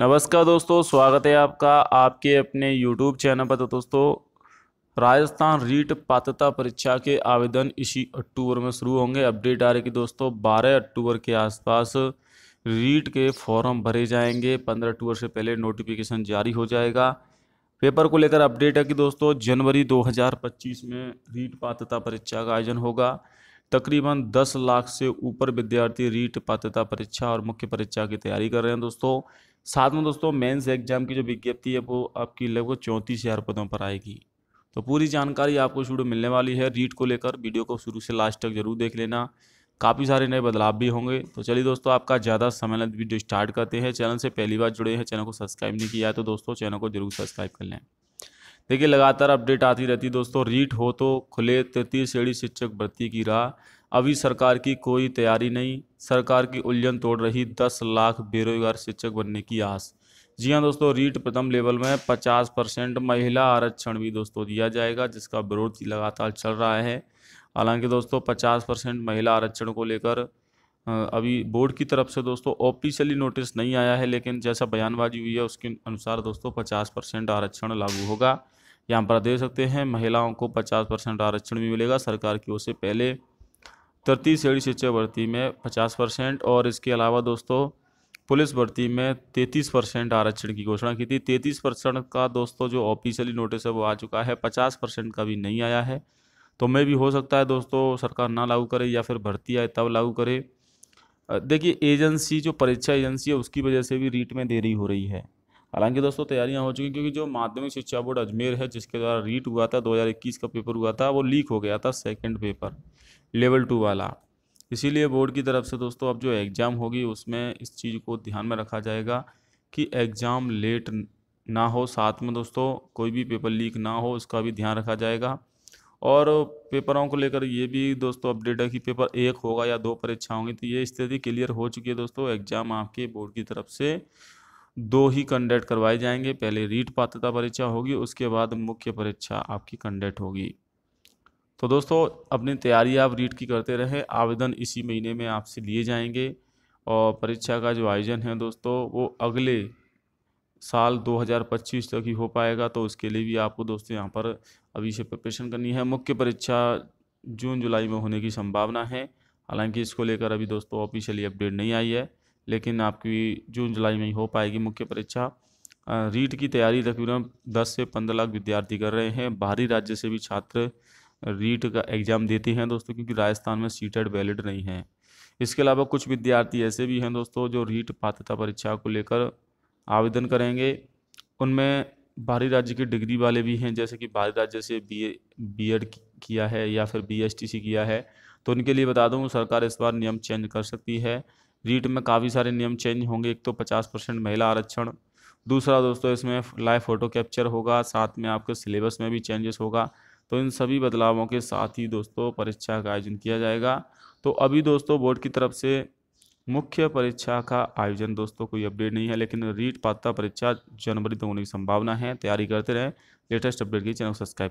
नमस्कार दोस्तों स्वागत है आपका आपके अपने यूट्यूब चैनल पर तो दोस्तों राजस्थान रीट पात्रता परीक्षा के आवेदन इसी अक्टूबर में शुरू होंगे अपडेट आ रही कि दोस्तों 12 अक्टूबर के आसपास रीट के फॉर्म भरे जाएंगे 15 अक्टूबर से पहले नोटिफिकेशन जारी हो जाएगा पेपर को लेकर अपडेट है कि दोस्तों जनवरी 2025 में रीट पात्रता परीक्षा का आयोजन होगा तकरीबन 10 लाख से ऊपर विद्यार्थी रीट पात्रता परीक्षा और मुख्य परीक्षा की तैयारी कर रहे हैं दोस्तों साथ में दोस्तों मेंस एग्जाम की जो विज्ञप्ति है वो आपकी लगभग चौंतीस हज़ार पदों पर आएगी तो पूरी जानकारी आपको शुरू मिलने वाली है रीट को लेकर वीडियो को शुरू से लास्ट तक जरूर देख लेना काफ़ी सारे नए बदलाव भी होंगे तो चलिए दोस्तों आपका ज़्यादा समय वीडियो स्टार्ट करते हैं चैनल से पहली बार जुड़े हैं चैनल को सब्सक्राइब नहीं किया है तो दोस्तों चैनल को जरूर सब्सक्राइब कर लें देखिए लगातार अपडेट आती रहती है दोस्तों रीट हो तो खुले तैतीस श्रेणी शिक्षक भर्ती की राह अभी सरकार की कोई तैयारी नहीं सरकार की उलझन तोड़ रही दस लाख बेरोजगार शिक्षक बनने की आस जी हाँ दोस्तों रीट प्रथम लेवल में पचास परसेंट महिला आरक्षण भी दोस्तों दिया जाएगा जिसका विरोध लगातार चल रहा है हालांकि दोस्तों पचास परसेंट महिला आरक्षण को लेकर अभी बोर्ड की तरफ से दोस्तों ऑफिशियली नोटिस नहीं आया है लेकिन जैसा बयानबाजी हुई है उसके अनुसार दोस्तों पचास परसेंट आरक्षण लागू होगा यहाँ पर देख सकते हैं महिलाओं को पचास परसेंट आरक्षण भी मिलेगा सरकार की ओर से पहले तृतीय श्रेणी शिक्षा भर्ती में पचास परसेंट और इसके अलावा दोस्तों पुलिस भर्ती में तैंतीस परसेंट आरक्षण की घोषणा की थी तैंतीस परसेंट का दोस्तों जो ऑफिशियली नोटिस है वो आ चुका है पचास परसेंट का भी नहीं आया है तो मैं भी हो सकता है दोस्तों सरकार ना लागू करे या फिर भर्ती आए तब लागू करे देखिए एजेंसी जो परीक्षा एजेंसी है उसकी वजह से भी रीट में देरी हो रही है हालांकि दोस्तों तैयारियां हो चुकी हैं क्योंकि जो माध्यमिक शिक्षा बोर्ड अजमेर है जिसके द्वारा रीट हुआ था 2021 का पेपर हुआ था वो लीक हो गया था सेकंड पेपर लेवल टू वाला इसीलिए बोर्ड की तरफ से दोस्तों अब जो एग्ज़ाम होगी उसमें इस चीज़ को ध्यान में रखा जाएगा कि एग्ज़ाम लेट ना हो साथ में दोस्तों कोई भी पेपर लीक ना हो उसका भी ध्यान रखा जाएगा और पेपरों को लेकर ये भी दोस्तों अपडेट है कि पेपर एक होगा या दो परीक्षा होंगी तो ये स्थिति क्लियर हो चुकी है दोस्तों एग्जाम आपके बोर्ड की तरफ से दो ही कंडक्ट करवाए जाएंगे पहले रीट पात्रता परीक्षा होगी उसके बाद मुख्य परीक्षा आपकी कंडक्ट होगी तो दोस्तों अपनी तैयारी आप रीट की करते रहे आवेदन इसी महीने में आपसे लिए जाएंगे और परीक्षा का जो आयोजन है दोस्तों वो अगले साल 2025 तक ही हो पाएगा तो उसके लिए भी आपको दोस्तों यहाँ पर अभी से प्रिपरेशन करनी है मुख्य परीक्षा जून जुलाई में होने की संभावना है हालांकि इसको लेकर अभी दोस्तों ऑफिशियली अपडेट नहीं आई है लेकिन आपकी जून जुलाई में ही हो पाएगी मुख्य परीक्षा रीट की तैयारी तकरीबन दस से पंद्रह लाख विद्यार्थी कर रहे हैं बाहरी राज्य से भी छात्र रीट का एग्ज़ाम देते हैं दोस्तों क्योंकि राजस्थान में सीटेड वैलिड नहीं है इसके अलावा कुछ विद्यार्थी ऐसे भी हैं दोस्तों जो रीट पात्रता परीक्षा को लेकर आवेदन करेंगे उनमें बाहरी राज्य के डिग्री वाले भी हैं जैसे कि बाहरी राज्य से बी बी एड किया है या फिर बी एस टी किया है तो उनके लिए बता दूँ सरकार इस बार नियम चेंज कर सकती है रीट में काफ़ी सारे नियम चेंज होंगे एक तो पचास परसेंट महिला आरक्षण दूसरा दोस्तों इसमें लाइव फ़ोटो कैप्चर होगा साथ में आपके सिलेबस में भी चेंजेस होगा तो इन सभी बदलावों के साथ ही दोस्तों परीक्षा का आयोजन किया जाएगा तो अभी दोस्तों बोर्ड की तरफ से मुख्य परीक्षा का आयोजन दोस्तों कोई अपडेट नहीं है लेकिन रीट पात्रता परीक्षा जनवरी तक होने की संभावना है तैयारी करते रहें लेटेस्ट अपडेट के चैनल सब्सक्राइब